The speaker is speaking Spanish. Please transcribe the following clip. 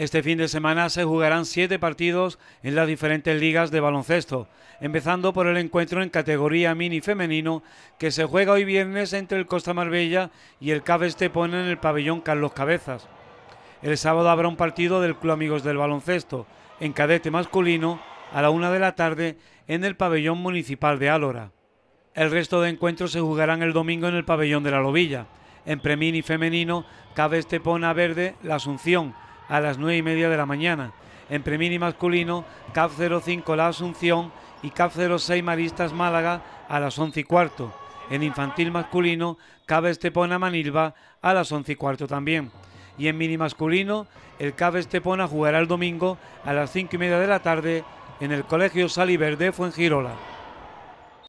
Este fin de semana se jugarán siete partidos en las diferentes ligas de baloncesto, empezando por el encuentro en categoría mini femenino que se juega hoy viernes entre el Costa Marbella y el Cabe en el pabellón Carlos Cabezas. El sábado habrá un partido del Club Amigos del Baloncesto en cadete masculino a la una de la tarde en el pabellón municipal de Álora. El resto de encuentros se jugarán el domingo en el pabellón de la Lobilla. En premini femenino, Cabe a Verde, La Asunción, a las 9 y media de la mañana. En Premini masculino, CAF 05 La Asunción y CAF 06 Maristas Málaga a las 11 y cuarto. En infantil masculino, CAF Estepona Manilva a las 11 y cuarto también. Y en mini masculino, el CAF Estepona jugará el domingo a las 5 y media de la tarde en el Colegio Verde Fuengirola.